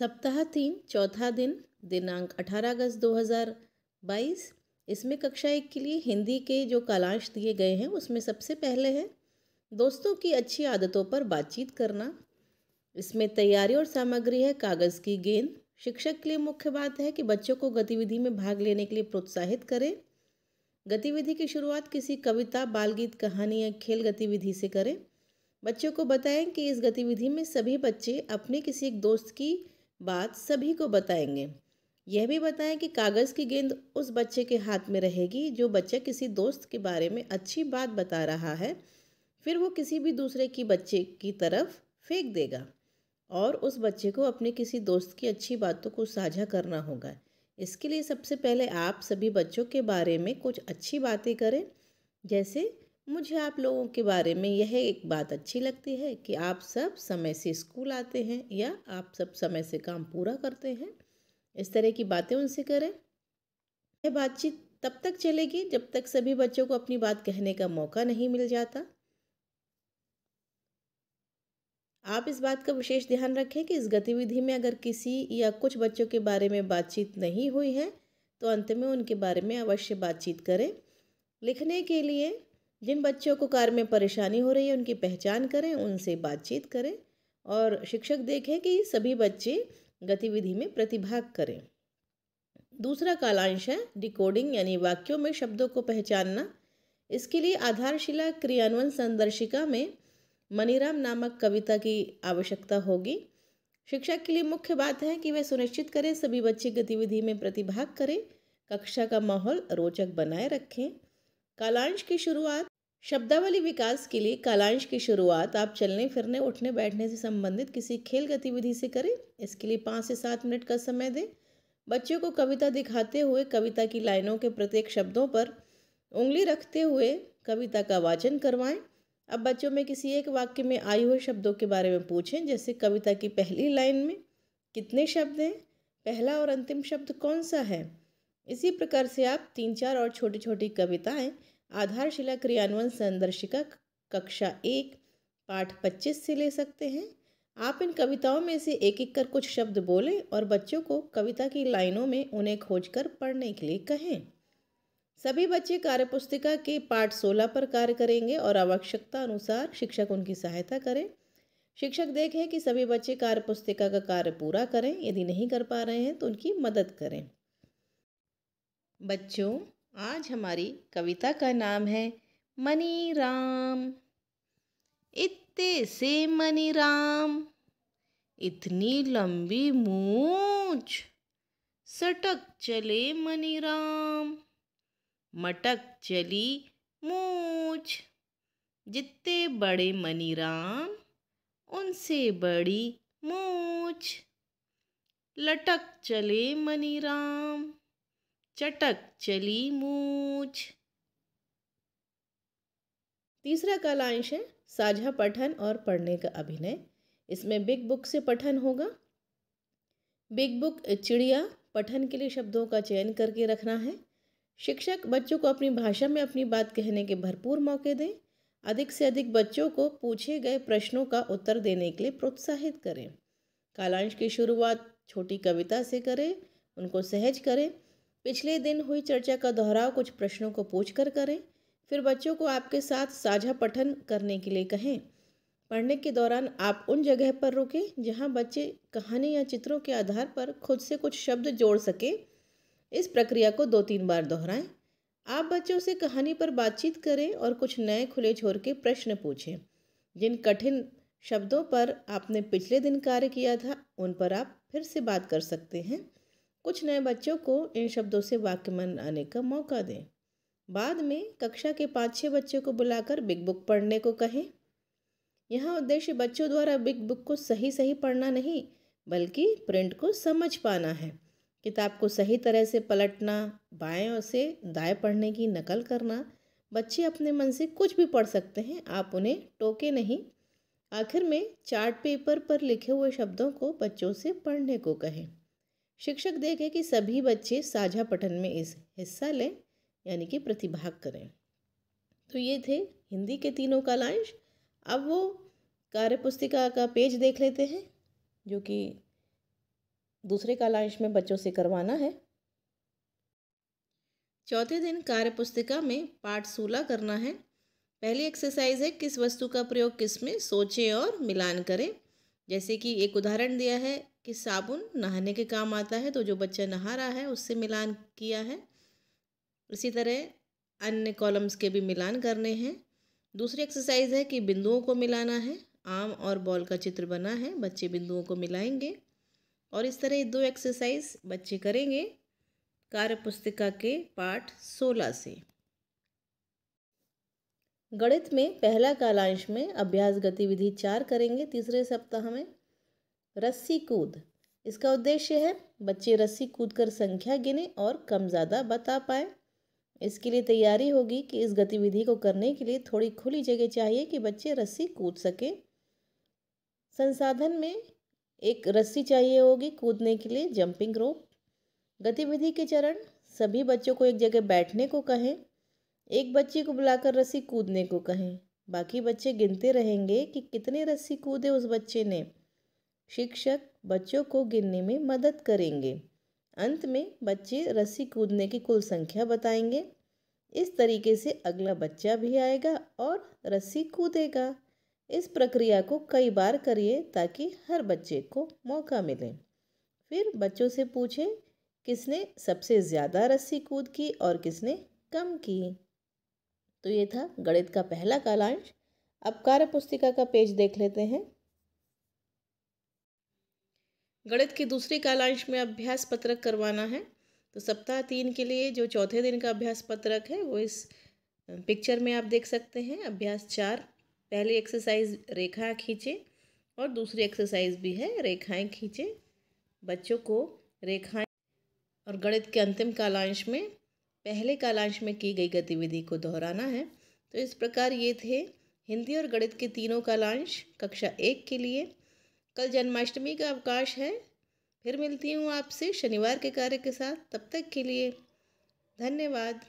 सप्ताह तीन चौथा दिन दिनांक 18 अगस्त 2022 इसमें कक्षा एक के लिए हिंदी के जो कालांश दिए गए हैं उसमें सबसे पहले है दोस्तों की अच्छी आदतों पर बातचीत करना इसमें तैयारी और सामग्री है कागज़ की गेंद शिक्षक के लिए मुख्य बात है कि बच्चों को गतिविधि में भाग लेने के लिए प्रोत्साहित करें गतिविधि की शुरुआत किसी कविता बालगीत कहानी या खेल गतिविधि से करें बच्चों को बताएं कि इस गतिविधि में सभी बच्चे अपने किसी एक दोस्त की बात सभी को बताएंगे यह भी बताएं कि कागज़ की गेंद उस बच्चे के हाथ में रहेगी जो बच्चा किसी दोस्त के बारे में अच्छी बात बता रहा है फिर वो किसी भी दूसरे की बच्चे की तरफ फेंक देगा और उस बच्चे को अपने किसी दोस्त की अच्छी बातों को साझा करना होगा इसके लिए सबसे पहले आप सभी बच्चों के बारे में कुछ अच्छी बातें करें जैसे मुझे आप लोगों के बारे में यह एक बात अच्छी लगती है कि आप सब समय से स्कूल आते हैं या आप सब समय से काम पूरा करते हैं इस तरह की बातें उनसे करें यह बातचीत तब तक चलेगी जब तक सभी बच्चों को अपनी बात कहने का मौका नहीं मिल जाता आप इस बात का विशेष ध्यान रखें कि इस गतिविधि में अगर किसी या कुछ बच्चों के बारे में बातचीत नहीं हुई है तो अंत में उनके बारे में अवश्य बातचीत करें लिखने के लिए जिन बच्चों को कार्य में परेशानी हो रही है उनकी पहचान करें उनसे बातचीत करें और शिक्षक देखें कि सभी बच्चे गतिविधि में प्रतिभाग करें दूसरा कालांश है डिकोडिंग यानी वाक्यों में शब्दों को पहचानना इसके लिए आधारशिला क्रियान्वयन संदर्शिका में मनीराम नामक कविता की आवश्यकता होगी शिक्षक के लिए मुख्य बात है कि वे सुनिश्चित करें सभी बच्चे गतिविधि में प्रतिभाग करें कक्षा का माहौल रोचक बनाए रखें कालांश की शुरुआत शब्दावली विकास के लिए कालांश की शुरुआत आप चलने फिरने उठने बैठने से संबंधित किसी खेल गतिविधि से करें इसके लिए पाँच से सात मिनट का समय दें बच्चों को कविता दिखाते हुए कविता की लाइनों के प्रत्येक शब्दों पर उंगली रखते हुए कविता का वाचन करवाएं अब बच्चों में किसी एक वाक्य में आए हुए शब्दों के बारे में पूछें जैसे कविता की पहली लाइन में कितने शब्द हैं पहला और अंतिम शब्द कौन सा है इसी प्रकार से आप तीन चार और छोटी छोटी कविताएं आधारशिला क्रियान्वयन संदर्शिका कक्षा एक पाठ पच्चीस से ले सकते हैं आप इन कविताओं में से एक एक कर कुछ शब्द बोलें और बच्चों को कविता की लाइनों में उन्हें खोजकर पढ़ने के लिए कहें सभी बच्चे कार्यपुस्तिका के पाठ सोलह पर कार्य करेंगे और आवश्यकता अनुसार शिक्षक उनकी सहायता करें शिक्षक देखें कि सभी बच्चे कार्यपुस्तिका का कार्य पूरा करें यदि नहीं कर पा रहे हैं तो उनकी मदद करें बच्चों आज हमारी कविता का नाम है मनी राम इतने से मनी राम इतनी लंबी मूछ सटक चले मनी राम मटक चली मूछ जितने बड़े मनी राम उनसे बड़ी मूछ लटक चले मनी राम चटक चली मूछ तीसरा कला अंश है साझा पठन और पढ़ने का अभिनय इसमें बिग बुक से पठन होगा बिग बुक चिड़िया पठन के लिए शब्दों का चयन करके रखना है शिक्षक बच्चों को अपनी भाषा में अपनी बात कहने के भरपूर मौके दें अधिक से अधिक बच्चों को पूछे गए प्रश्नों का उत्तर देने के लिए प्रोत्साहित करें कालांश की शुरुआत छोटी कविता से करें उनको सहज करें पिछले दिन हुई चर्चा का दोहराव कुछ प्रश्नों को पूछ कर करें फिर बच्चों को आपके साथ साझा पठन करने के लिए कहें पढ़ने के दौरान आप उन जगह पर रुकें जहां बच्चे कहानी या चित्रों के आधार पर खुद से कुछ शब्द जोड़ सकें इस प्रक्रिया को दो तीन बार दोहराएं आप बच्चों से कहानी पर बातचीत करें और कुछ नए खुले छोड़ के प्रश्न पूछें जिन कठिन शब्दों पर आपने पिछले दिन कार्य किया था उन पर आप फिर से बात कर सकते हैं कुछ नए बच्चों को इन शब्दों से मन आने का मौका दें बाद में कक्षा के पाँच छः बच्चों को बुलाकर बिग बुक पढ़ने को कहें यहाँ उद्देश्य बच्चों द्वारा बिग बुक को सही सही पढ़ना नहीं बल्कि प्रिंट को समझ पाना है किताब को सही तरह से पलटना बाएं और से दाएं पढ़ने की नकल करना बच्चे अपने मन से कुछ भी पढ़ सकते हैं आप उन्हें टोके नहीं आखिर में चार्ट पेपर पर लिखे हुए शब्दों को बच्चों से पढ़ने को कहें शिक्षक देखे कि सभी बच्चे साझा पठन में इस हिस्सा लें यानी कि प्रतिभाग करें तो ये थे हिंदी के तीनों कालांश अब वो कार्यपुस्तिका का पेज देख लेते हैं जो कि दूसरे कालांश में बच्चों से करवाना है चौथे दिन कार्यपुस्तिका में पाठ सोलह करना है पहली एक्सरसाइज है किस वस्तु का प्रयोग किस में सोचें और मिलान करें जैसे कि एक उदाहरण दिया है कि साबुन नहाने के काम आता है तो जो बच्चा नहा रहा है उससे मिलान किया है इसी तरह अन्य कॉलम्स के भी मिलान करने हैं दूसरी एक्सरसाइज है कि बिंदुओं को मिलाना है आम और बॉल का चित्र बना है बच्चे बिंदुओं को मिलाएंगे और इस तरह दो एक्सरसाइज बच्चे करेंगे कार्य पुस्तिका के पाठ सोलह से गणित में पहला कालांश में अभ्यास गतिविधि चार करेंगे तीसरे सप्ताह में रस्सी कूद इसका उद्देश्य है बच्चे रस्सी कूद कर संख्या गिने और कम ज़्यादा बता पाए इसके लिए तैयारी होगी कि इस गतिविधि को करने के लिए थोड़ी खुली जगह चाहिए कि बच्चे रस्सी कूद सकें संसाधन में एक रस्सी चाहिए होगी कूदने के लिए जंपिंग रोप गतिविधि के चरण सभी बच्चों को एक जगह बैठने को कहें एक बच्चे को बुलाकर रस्सी कूदने को कहें बाकी बच्चे गिनते रहेंगे कि कितने रस्सी कूदे उस बच्चे ने शिक्षक बच्चों को गिनने में मदद करेंगे अंत में बच्चे रस्सी कूदने की कुल संख्या बताएंगे इस तरीके से अगला बच्चा भी आएगा और रस्सी कूदेगा इस प्रक्रिया को कई बार करिए ताकि हर बच्चे को मौका मिले फिर बच्चों से पूछें किसने सबसे ज़्यादा रस्सी कूद की और किसने कम की तो ये था गणित का पहला कालांश अब कार्य पुस्तिका का पेज देख लेते हैं गणित की दूसरी कालांश में अभ्यास पत्रक करवाना है तो सप्ताह तीन के लिए जो चौथे दिन का अभ्यास पत्रक है वो इस पिक्चर में आप देख सकते हैं अभ्यास चार पहली एक्सरसाइज रेखा खींचें और दूसरी एक्सरसाइज भी है रेखाएं खींचें बच्चों को रेखाएं और गणित के अंतिम कालांश में पहले कालांश में की गई गतिविधि को दोहराना है तो इस प्रकार ये थे हिंदी और गणित के तीनों कालांश कक्षा एक के लिए कल जन्माष्टमी का अवकाश है फिर मिलती हूँ आपसे शनिवार के कार्य के साथ तब तक के लिए धन्यवाद